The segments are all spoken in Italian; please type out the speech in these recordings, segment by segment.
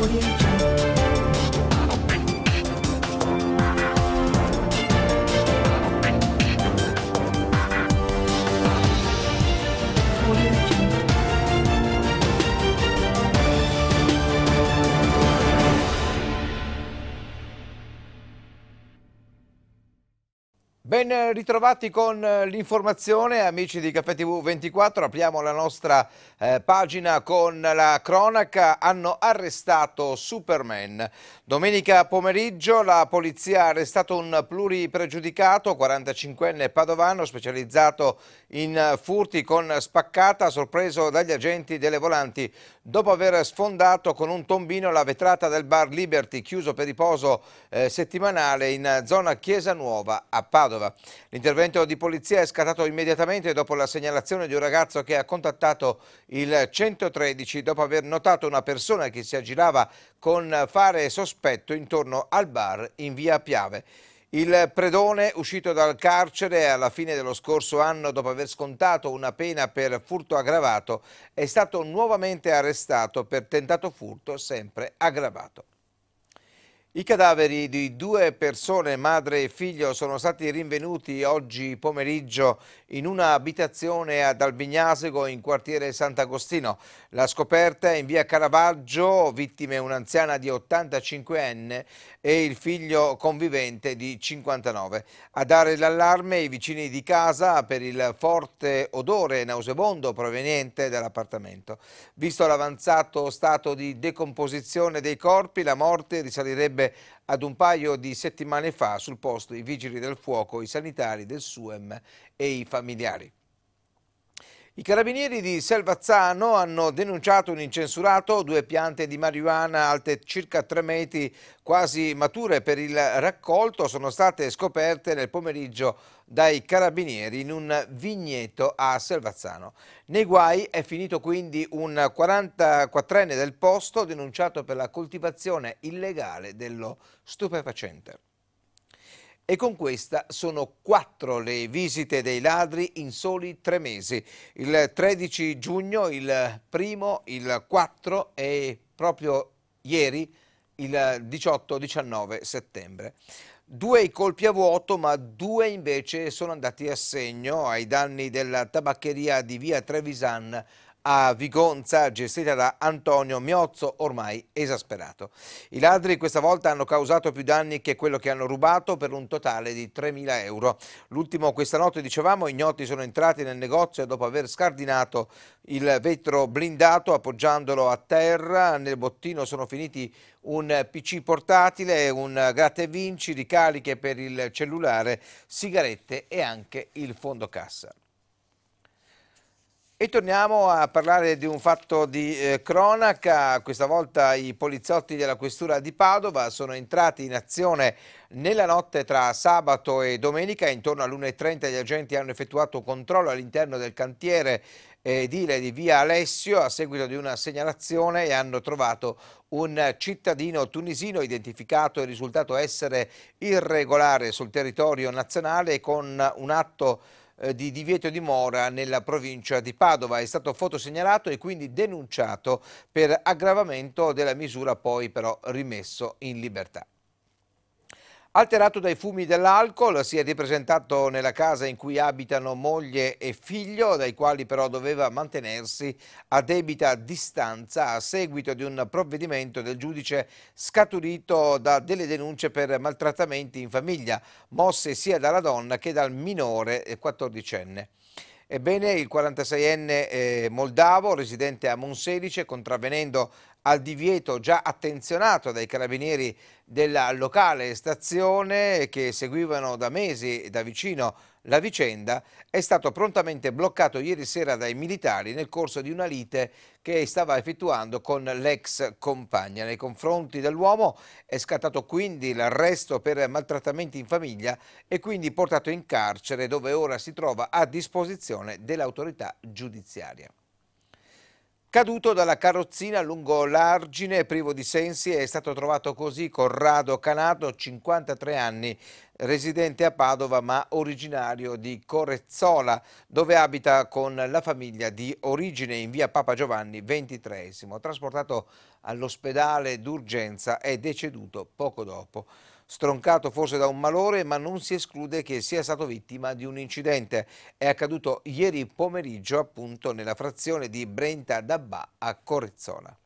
audio. Ben ritrovati con eh, l'informazione, amici di Caffè TV 24, apriamo la nostra eh, pagina con la cronaca, hanno arrestato Superman. Domenica pomeriggio la polizia ha arrestato un pluripregiudicato, 45enne padovano, specializzato in furti con spaccata, sorpreso dagli agenti delle volanti dopo aver sfondato con un tombino la vetrata del bar Liberty, chiuso per riposo eh, settimanale in zona Chiesa Nuova a Padova. Genova. L'intervento di polizia è scattato immediatamente dopo la segnalazione di un ragazzo che ha contattato il 113 dopo aver notato una persona che si aggirava con fare sospetto intorno al bar in via Piave. Il predone, uscito dal carcere alla fine dello scorso anno dopo aver scontato una pena per furto aggravato, è stato nuovamente arrestato per tentato furto sempre aggravato. I cadaveri di due persone, madre e figlio, sono stati rinvenuti oggi pomeriggio in una abitazione ad Albignasego in quartiere Sant'Agostino. La scoperta è in via Caravaggio, vittime un'anziana di 85 anni e il figlio convivente di 59. A dare l'allarme i vicini di casa per il forte odore nauseabondo proveniente dall'appartamento. Visto l'avanzato stato di decomposizione dei corpi, la morte risalirebbe Ricorderebbe ad un paio di settimane fa sul posto i vigili del fuoco, i sanitari del SUEM e i familiari. I carabinieri di Selvazzano hanno denunciato un incensurato due piante di marijuana alte circa 3 metri quasi mature per il raccolto sono state scoperte nel pomeriggio dai carabinieri in un vigneto a Selvazzano. Nei guai è finito quindi un 44enne del posto denunciato per la coltivazione illegale dello stupefacente. E con questa sono quattro le visite dei ladri in soli tre mesi. Il 13 giugno, il primo, il 4 e proprio ieri il 18-19 settembre. Due i colpi a vuoto, ma due invece sono andati a segno ai danni della tabaccheria di via Trevisan a Vigonza gestita da Antonio Miozzo ormai esasperato. I ladri questa volta hanno causato più danni che quello che hanno rubato per un totale di 3.000 euro. L'ultimo questa notte dicevamo ignoti sono entrati nel negozio dopo aver scardinato il vetro blindato appoggiandolo a terra. Nel bottino sono finiti un PC portatile, un gratta e vinci, ricariche per il cellulare, sigarette e anche il fondo cassa. E torniamo a parlare di un fatto di eh, cronaca, questa volta i poliziotti della questura di Padova sono entrati in azione nella notte tra sabato e domenica, intorno all'1.30 gli agenti hanno effettuato controllo all'interno del cantiere eh, edile di via Alessio a seguito di una segnalazione e hanno trovato un cittadino tunisino identificato e risultato essere irregolare sul territorio nazionale con un atto eh, di divieto di mora nella provincia di Padova. È stato fotosegnalato e quindi denunciato per aggravamento della misura poi però rimesso in libertà. Alterato dai fumi dell'alcol, si è ripresentato nella casa in cui abitano moglie e figlio, dai quali però doveva mantenersi a debita distanza a seguito di un provvedimento del giudice scaturito da delle denunce per maltrattamenti in famiglia, mosse sia dalla donna che dal minore 14enne. Eh, Ebbene, il 46enne eh, moldavo, residente a Monselice, contravvenendo al divieto già attenzionato dai carabinieri della locale stazione che seguivano da mesi da vicino la vicenda è stato prontamente bloccato ieri sera dai militari nel corso di una lite che stava effettuando con l'ex compagna. Nei confronti dell'uomo è scattato quindi l'arresto per maltrattamenti in famiglia e quindi portato in carcere dove ora si trova a disposizione dell'autorità giudiziaria. Caduto dalla carrozzina lungo l'argine, privo di sensi, è stato trovato così Corrado Canato, 53 anni, residente a Padova ma originario di Corezzola, dove abita con la famiglia di origine in via Papa Giovanni XXIII. Trasportato all'ospedale d'urgenza è deceduto poco dopo stroncato forse da un malore, ma non si esclude che sia stato vittima di un incidente. È accaduto ieri pomeriggio appunto nella frazione di Brenta d'Abba a Correzzola.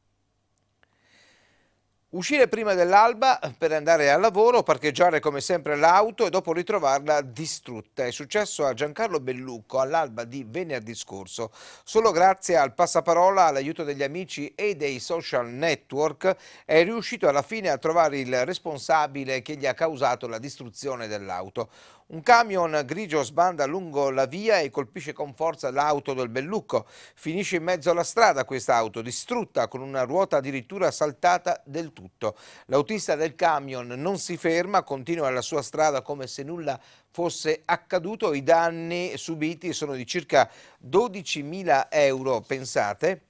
Uscire prima dell'alba per andare al lavoro, parcheggiare come sempre l'auto e dopo ritrovarla distrutta. È successo a Giancarlo Bellucco all'alba di venerdì scorso. Solo grazie al passaparola, all'aiuto degli amici e dei social network è riuscito alla fine a trovare il responsabile che gli ha causato la distruzione dell'auto. Un camion grigio sbanda lungo la via e colpisce con forza l'auto del Bellucco. Finisce in mezzo alla strada questa auto, distrutta con una ruota addirittura saltata del tutto. L'autista del camion non si ferma, continua la sua strada come se nulla fosse accaduto. I danni subiti sono di circa 12.000 euro, pensate,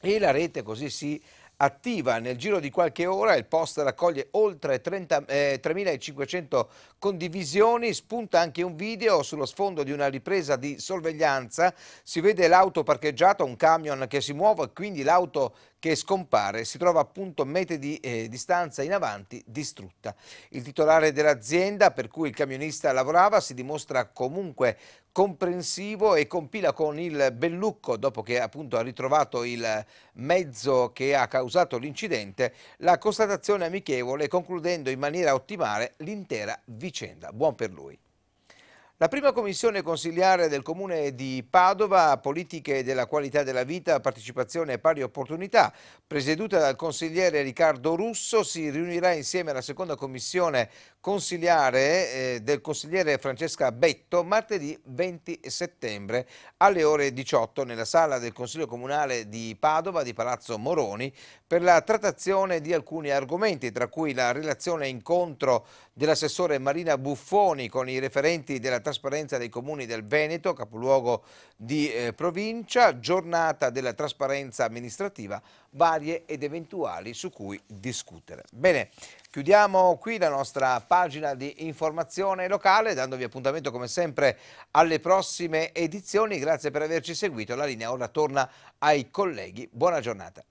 e la rete così si attiva nel giro di qualche ora, il post raccoglie oltre 30, eh, 3.500 condivisioni, spunta anche un video sullo sfondo di una ripresa di sorveglianza, si vede l'auto parcheggiata, un camion che si muove, quindi l'auto che scompare, si trova appunto metri di eh, distanza in avanti distrutta. Il titolare dell'azienda per cui il camionista lavorava si dimostra comunque comprensivo e compila con il Bellucco, dopo che appunto ha ritrovato il mezzo che ha causato l'incidente, la constatazione amichevole concludendo in maniera ottimale l'intera vicenda. Buon per lui. La prima commissione consiliare del Comune di Padova, Politiche della qualità della vita, partecipazione e pari opportunità, presieduta dal consigliere Riccardo Russo, si riunirà insieme alla seconda commissione consiliare eh, del consigliere Francesca Betto martedì 20 settembre alle ore 18 nella sala del Consiglio Comunale di Padova di Palazzo Moroni per la trattazione di alcuni argomenti, tra cui la relazione incontro dell'assessore Marina Buffoni con i referenti della trattazione trasparenza dei comuni del Veneto, capoluogo di eh, provincia, giornata della trasparenza amministrativa, varie ed eventuali su cui discutere. Bene, chiudiamo qui la nostra pagina di informazione locale, dandovi appuntamento come sempre alle prossime edizioni. Grazie per averci seguito, la linea ora torna ai colleghi. Buona giornata.